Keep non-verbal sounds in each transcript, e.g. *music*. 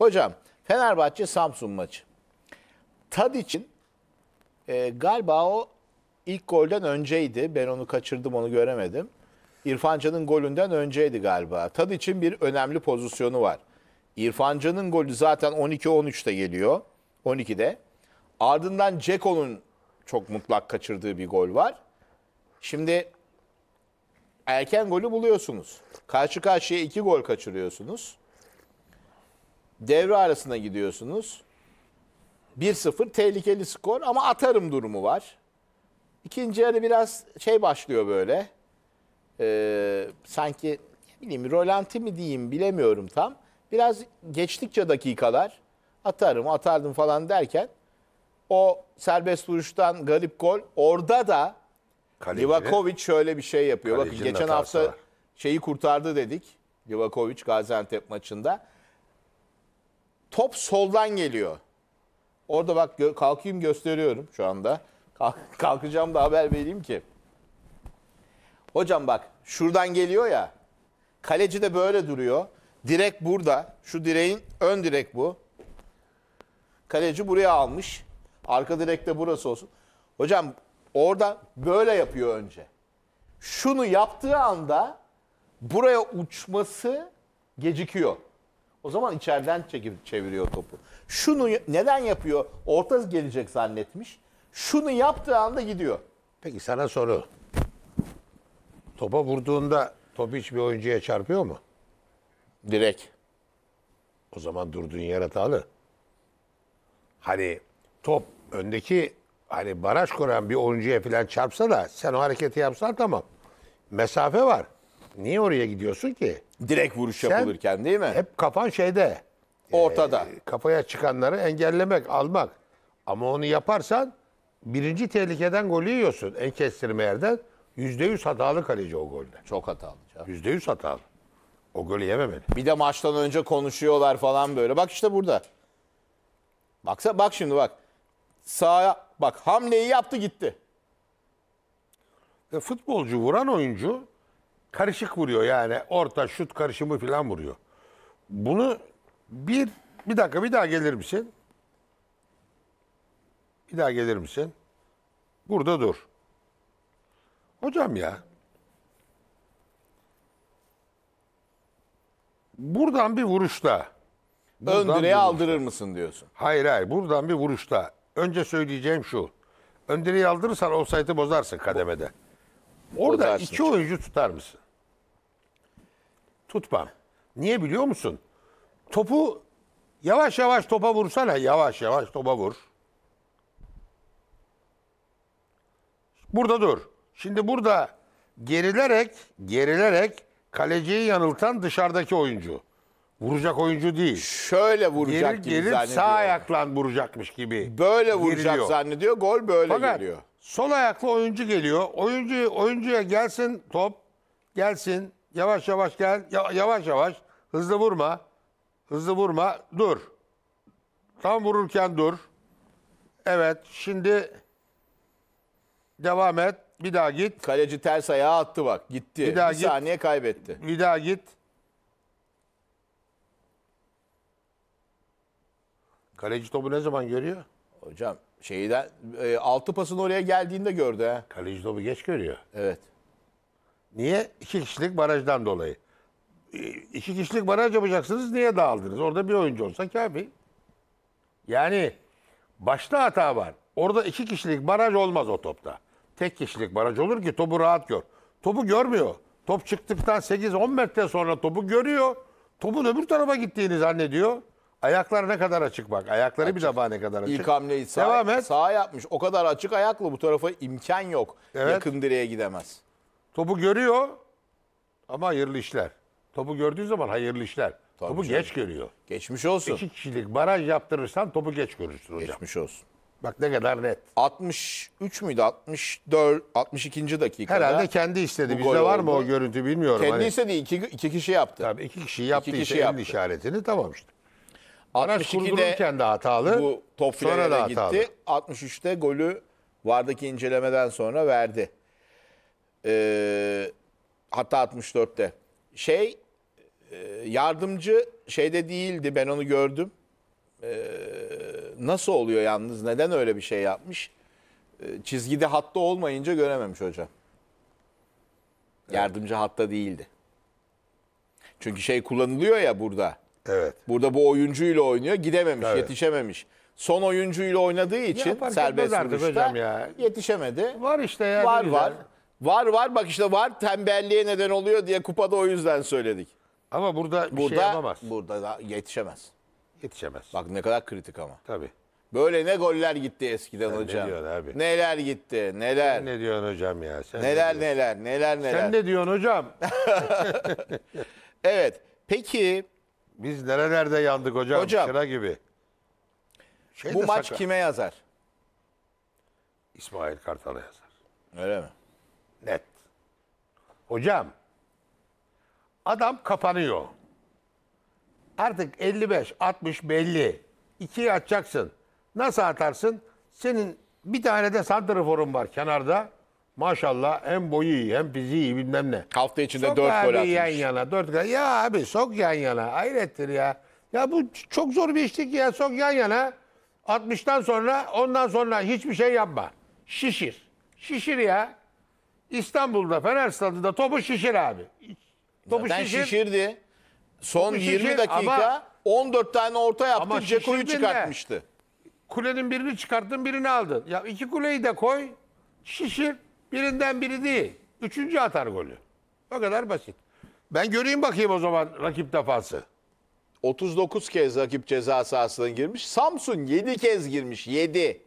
Hocam Fenerbahçe Samsun maçı. Tad için e, galiba o ilk golden önceydi. Ben onu kaçırdım onu göremedim. İrfancan'ın golünden önceydi galiba. Tad için bir önemli pozisyonu var. İrfancan'ın golü zaten 12-13'te geliyor. 12'de. Ardından Ceko'nun çok mutlak kaçırdığı bir gol var. Şimdi erken golü buluyorsunuz. Karşı karşıya iki gol kaçırıyorsunuz devre arasına gidiyorsunuz. 1-0 tehlikeli skor ama atarım durumu var. İkinci yarı biraz şey başlıyor böyle. Ee, sanki bileyim rolanti mi diyeyim bilemiyorum tam. Biraz geçtikçe dakikalar atarım atardım falan derken o serbest duruştan garip gol orada da Kaleci, Livakovic şöyle bir şey yapıyor. Bakın geçen hafta var. şeyi kurtardı dedik. Livakovic Gaziantep maçında top soldan geliyor. Orada bak gö kalkayım gösteriyorum şu anda. Kalk *laughs* kalkacağım da haber vereyim ki. Hocam bak şuradan geliyor ya. Kaleci de böyle duruyor. Direk burada. Şu direğin ön direk bu. Kaleci buraya almış. Arka direk de burası olsun. Hocam orada böyle yapıyor önce. Şunu yaptığı anda buraya uçması gecikiyor. O zaman içeriden çekip çeviriyor topu. Şunu neden yapıyor? Orta gelecek zannetmiş. Şunu yaptığı anda gidiyor. Peki sana soru. Topa vurduğunda top hiçbir oyuncuya çarpıyor mu? Direkt. O zaman durduğun yer hatalı. Hani top öndeki hani baraj kuran bir oyuncuya falan çarpsa da sen o hareketi yapsan tamam. Mesafe var. Niye oraya gidiyorsun ki? Direkt vuruş Sen yapılırken değil mi? Hep kafan şeyde. Ortada. E, kafaya çıkanları engellemek, almak. Ama onu yaparsan birinci tehlikeden golü yiyorsun. En kestirme yerden yüzde yüz hatalı kaleci o golde. Çok hatalı. Yüzde yüz hatalı. O golü yememeli. Bir de maçtan önce konuşuyorlar falan böyle. Bak işte burada. Baksa bak şimdi bak. Sağa bak hamleyi yaptı gitti. E, futbolcu vuran oyuncu karışık vuruyor yani. Orta şut karışımı falan vuruyor. Bunu bir bir dakika bir daha gelir misin? Bir daha gelir misin? Burada dur. Hocam ya. Buradan bir vuruşta. Buradan Ön direğe aldırır mısın diyorsun. Hayır hayır buradan bir vuruşta. Önce söyleyeceğim şu. Ön direğe aldırırsan offside'ı bozarsın kademede. Orada iki çünkü. oyuncu tutar mısın? Tutmam. Niye biliyor musun? Topu yavaş yavaş topa vursana. Yavaş yavaş topa vur. Burada dur. Şimdi burada gerilerek gerilerek kaleciyi yanıltan dışarıdaki oyuncu. Vuracak oyuncu değil. Şöyle vuracak Geri, gibi gelip zannediyor. sağ ayaklan vuracakmış gibi. Böyle vuracak Geriliyor. zannediyor. Gol böyle Fakat geliyor. Sol ayaklı oyuncu geliyor. Oyuncu oyuncuya gelsin top. Gelsin. Yavaş yavaş gel. Yavaş yavaş. Hızlı vurma. Hızlı vurma. Dur. Tam vururken dur. Evet. Şimdi devam et. Bir daha git. Kaleci ters ayağa attı bak. Gitti. Bir, daha Bir git. saniye kaybetti. Bir daha git. Kaleci topu ne zaman görüyor? Hocam şeyden e, altı pasın oraya geldiğinde gördü ha. Kaleci topu geç görüyor. Evet. Niye? İki kişilik barajdan dolayı. E, İki kişilik baraj yapacaksınız niye dağıldınız? Orada bir oyuncu olsa kafi. Yani başta hata var. Orada iki kişilik baraj olmaz o topta. Tek kişilik baraj olur ki topu rahat gör. Topu görmüyor. Top çıktıktan 8-10 metre sonra topu görüyor. Topun öbür tarafa gittiğini zannediyor. Ayaklar ne kadar açık bak. Ayakları açık. bir defa ne kadar açık. İlk hamleyi sağ, Devam et. sağa yapmış. O kadar açık ayaklı bu tarafa imkan yok. Evet. Yakın direğe gidemez. Topu görüyor ama hayırlı işler. Topu gördüğü zaman hayırlı işler. Tabii topu canım. geç görüyor. Geçmiş olsun. İki kişilik baraj yaptırırsan topu geç görürsün hocam. Geçmiş olsun. Bak ne kadar net. 63 müydü? 64, 62. dakikada. Herhalde kendi istedi. Bizde var mı oldu. o görüntü bilmiyorum. Kendi hani... istedi. İki, iki kişi yaptı. Tabii iki kişi yaptıysa İki kişi yaptı. elin işaretini tamam işte. Anaç kurdururken de hatalı. Bu top sonra da gitti. Hatalı. 63'te golü Vardaki incelemeden sonra verdi. Ee, hatta 64'te. Şey e, yardımcı şeyde değildi ben onu gördüm. Ee, nasıl oluyor yalnız? Neden öyle bir şey yapmış? Ee, çizgide hatta olmayınca görememiş hocam. Yardımcı hatta değildi. Çünkü şey kullanılıyor ya burada. Evet. Burada bu oyuncuyla oynuyor. Gidememiş, evet. yetişememiş. Son oyuncuyla oynadığı için serbest vuruşta ya. yetişemedi. Var işte ya. Var var. Var var bak işte var tembelliğe neden oluyor diye kupada o yüzden söyledik. Ama burada bir şey burada, şey yapamaz. Burada da yetişemez. Yetişemez. Bak ne kadar kritik ama. Tabii. Böyle ne goller gitti eskiden sen hocam. Ne diyorsun abi? Neler gitti, neler. Sen ne diyorsun hocam ya? Sen neler ne diyorsun? neler, neler neler. Sen ne diyorsun hocam? *laughs* *laughs* evet. Peki biz nerelerde yandık hocam, Hocam, sıra gibi. Şey Bu maç sakın. kime yazar? İsmail Kartal'a yazar. Öyle mi? Net. Hocam, adam kapanıyor. Artık 55, 60 belli. İkiye atacaksın. Nasıl atarsın? Senin bir tane de santraforun var kenarda. Maşallah hem boyu iyi hem fiziği iyi bilmem ne. Hafta içinde sok 4 gol atmış. yan yana 4 gol. Ya abi sok yan yana. Hayrettir ya. Ya bu çok zor bir işti ki ya. Sok yan yana. 60'tan sonra ondan sonra hiçbir şey yapma. Şişir. Şişir ya. İstanbul'da Fener Stadı'nda topu şişir abi. Topu Zaten şişir. şişirdi. Son topu 20 şişir, dakika ama, 14 tane orta yaptı. Ceko'yu çıkartmıştı. kulenin birini çıkarttın birini aldın. Ya iki kuleyi de koy. Şişir. Birinden biri değil. Üçüncü atar golü. O kadar basit. Ben göreyim bakayım o zaman rakip defası. 39 kez rakip ceza sahasına girmiş. Samsun 7 kez girmiş. 7.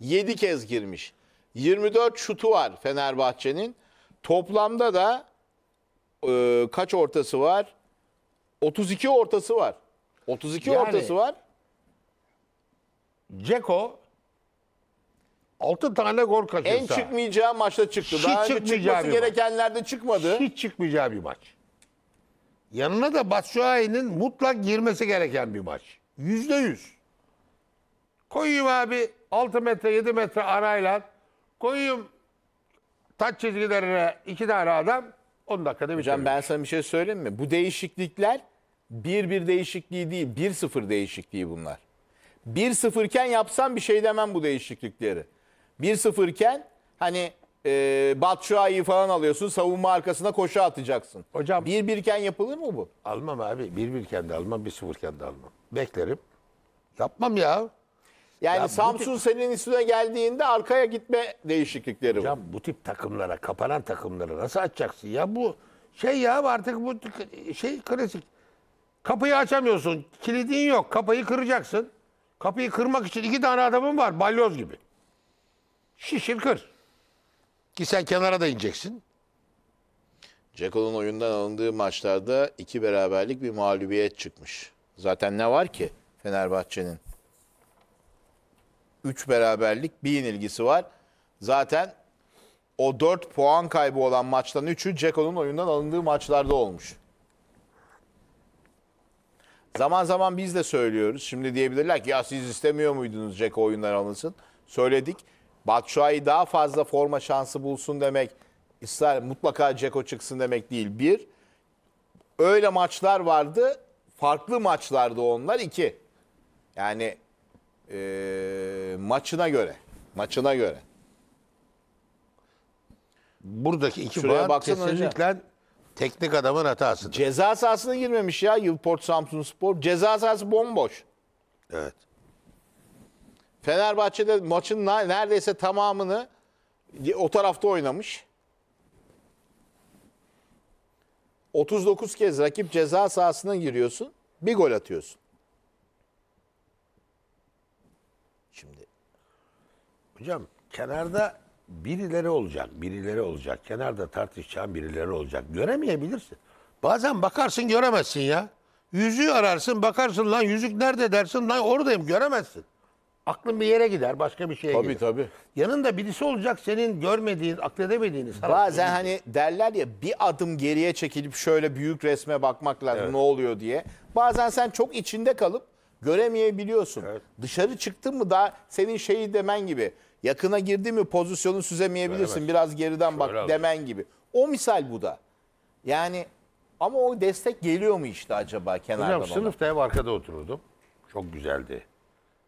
7 kez girmiş. 24 şutu var Fenerbahçe'nin. Toplamda da e, kaç ortası var? 32 ortası var. 32 yani, ortası var. Ceko 6 tane gol kaçırsa. En çıkmayacağı maçta çıktı. Hiç Daha önce çıkmayacağı çıkması gerekenlerde çıkmadı. Hiç çıkmayacağı bir maç. Yanına da Batshuayi'nin mutlak girmesi gereken bir maç. Yüzde yüz. Koyayım abi 6 metre 7 metre arayla. Koyayım taç çizgilerine iki tane adam 10 dakikada Hocam ben sana bir şey söyleyeyim mi? Bu değişiklikler 1-1 değişikliği değil, 1-0 değişikliği bunlar. 1-0 iken yapsam bir şey demem bu değişiklikleri. 1-0 iken hani e, Batshuayi'yi falan alıyorsun savunma arkasına koşu atacaksın. Hocam 1-1 iken yapılır mı bu? Almam abi. Bir birken de almam, bir sıfırken de almam. Beklerim. Yapmam ya. Yani Ya bu Samsun senin üstüne geldiğinde arkaya gitme değişiklikleri var. Ya bu tip takımlara, kapanan takımları nasıl açacaksın ya? Bu şey ya artık bu şey klasik. Kapıyı açamıyorsun. Kilidin yok. Kapıyı kıracaksın. Kapıyı kırmak için iki tane adamın var. Balyoz gibi. Şişir kır. Ki sen kenara da ineceksin. Jackal'ın oyundan alındığı maçlarda iki beraberlik bir mağlubiyet çıkmış. Zaten ne var ki Fenerbahçe'nin? Üç beraberlik bir ilgisi var. Zaten o dört puan kaybı olan maçtan üçü Jackal'ın oyundan alındığı maçlarda olmuş. Zaman zaman biz de söylüyoruz. Şimdi diyebilirler ki ya siz istemiyor muydunuz Ceko oyundan alınsın? Söyledik. Batshuayi daha fazla forma şansı bulsun demek, İsrail mutlaka Ceko çıksın demek değil. Bir, öyle maçlar vardı, farklı maçlardı onlar. iki yani e, maçına göre, maçına göre. Buradaki iki Şuraya bağ baksana kesinlikle teknik adamın hatası. Ceza sahasına girmemiş ya Yılport Samsun Spor. Ceza sahası bomboş. Evet. Fenerbahçe'de maçın neredeyse tamamını o tarafta oynamış. 39 kez rakip ceza sahasına giriyorsun. Bir gol atıyorsun. Şimdi hocam kenarda birileri olacak, birileri olacak. Kenarda tartışacağın birileri olacak. Göremeyebilirsin. Bazen bakarsın göremezsin ya. Yüzüğü ararsın bakarsın lan yüzük nerede dersin lan oradayım göremezsin. Aklın bir yere gider, başka bir şeye tabii, gider. Tabii tabii. Yanında birisi olacak senin görmediğin, akledemediğin. Bazen hani derler ya bir adım geriye çekilip şöyle büyük resme bakmak lazım evet. ne oluyor diye. Bazen sen çok içinde kalıp göremeyebiliyorsun. Evet. Dışarı çıktın mı daha senin şeyi demen gibi. Yakına girdi mi pozisyonu süzemeyebilirsin. Söylemez. Biraz geriden Şöyle bak Şöyle demen gibi. O misal bu da. Yani ama o destek geliyor mu işte acaba kenardan Hocam ona? sınıfta hep arkada otururdum. Çok güzeldi.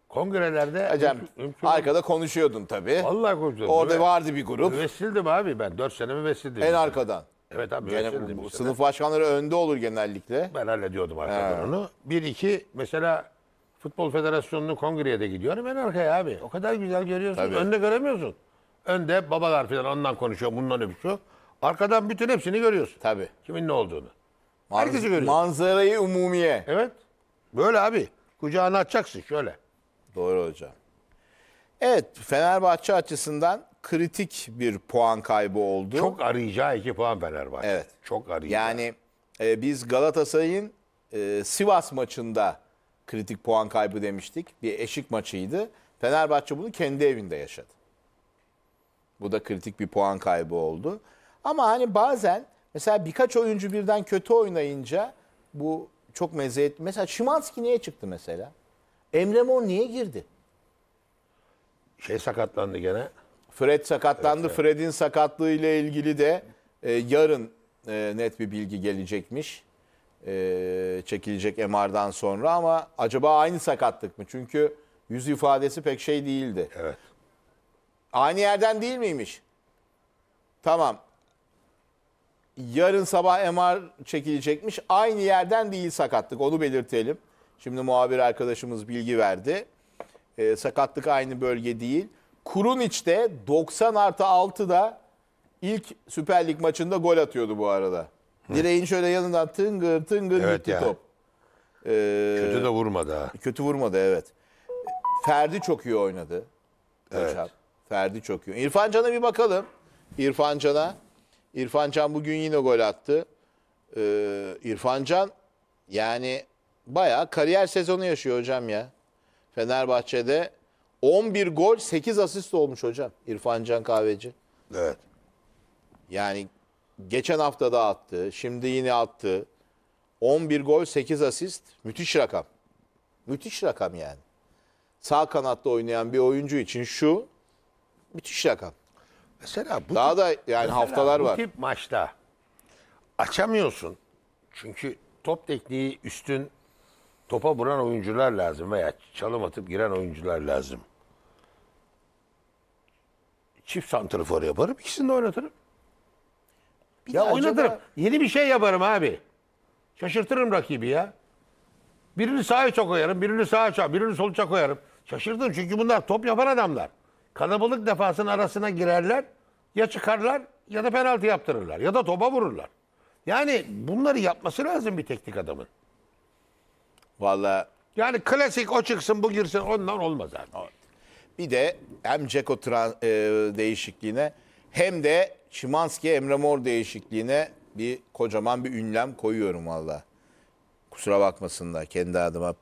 Kongrelerde Hocam ülkü- arkada konuşuyordun tabii. Vallahi konuşuyordum. Orada Evet. vardı bir grup. Müvessildim abi ben. dört sene müvessildim. En arkadan. Evet abi Gene- müvessildim. bu- sınıf başkanları önde olur genellikle. Ben hallediyordum arkadan onu. Bir iki mesela Futbol Federasyonu'nun kongreye de gidiyorum en arkaya abi. O kadar güzel görüyorsun. Tabii. Önde göremiyorsun. Önde babalar falan ondan konuşuyor, bundan öpüşüyor. Arkadan bütün hepsini görüyorsun. Tabii. Kimin ne olduğunu. Herkesi görüyorsun. Manzarayı umumiye. Evet. Böyle abi. Kucağını açacaksın şöyle. Doğru hocam. Evet Fenerbahçe açısından kritik bir puan kaybı oldu. Çok arayacağı iki puan Fenerbahçe. Evet. Çok arayacağı. Yani e, biz Galatasaray'ın e, Sivas maçında kritik puan kaybı demiştik. Bir eşik maçıydı. Fenerbahçe bunu kendi evinde yaşadı. Bu da kritik bir puan kaybı oldu. Ama hani bazen mesela birkaç oyuncu birden kötü oynayınca bu çok meze Mesela Şimanski niye çıktı mesela? Emre Mor niye girdi? Şey sakatlandı gene. Fred sakatlandı. Evet, evet. Fred'in sakatlığı ile ilgili de e, yarın e, net bir bilgi gelecekmiş. E, çekilecek MR'dan sonra ama acaba aynı sakatlık mı? Çünkü yüz ifadesi pek şey değildi. Evet. Aynı yerden değil miymiş? Tamam. Yarın sabah MR çekilecekmiş. Aynı yerden değil sakatlık. Onu belirtelim. Şimdi muhabir arkadaşımız bilgi verdi. E, sakatlık aynı bölge değil. Kurun içte 90 artı 6'da ilk Süper Lig maçında gol atıyordu bu arada. Direğin şöyle yanından tıngır tıngır Evet gitti ya. top. Ee, Kötü de vurmadı ha. Kötü vurmadı evet. Ferdi çok iyi oynadı. Evet. Ferdi çok iyi. İrfan Can'a bir bakalım. İrfan Can'a. İrfan Can bugün yine gol attı. Ee, İrfan Can yani bayağı kariyer sezonu yaşıyor hocam ya. Fenerbahçe'de 11 gol 8 asist olmuş hocam İrfan Can Kahveci. Evet. Yani geçen hafta da attı. Şimdi yine attı. 11 gol 8 asist müthiş rakam. Müthiş rakam yani. Sağ kanatta oynayan bir oyuncu için şu müthiş rakam. Mesela bu daha tip, da yani haftalar bu var. Bu tip maçta açamıyorsun. Çünkü top tekniği üstün topa vuran oyuncular lazım veya çalım atıp giren oyuncular lazım. Çift santrafor yaparım. ikisini de oynatırım. Bir ya de oynatırım. Acaba... Yeni bir şey yaparım abi. Şaşırtırım rakibi ya. Birini sağa çok koyarım, birini sağa çak, birini sol çok koyarım. Şaşırdım çünkü bunlar top yapan adamlar. Kalabalık defasının arasına girerler. Ya çıkarlar ya da penaltı yaptırırlar ya da topa vururlar. Yani bunları yapması lazım bir teknik adamın. Valla Yani klasik o çıksın bu girsin ondan olmaz abi. bir de hem Ceko tra- e, değişikliğine hem de Şimanski Emre Mor değişikliğine bir kocaman bir ünlem koyuyorum valla. Kusura bakmasın da kendi adıma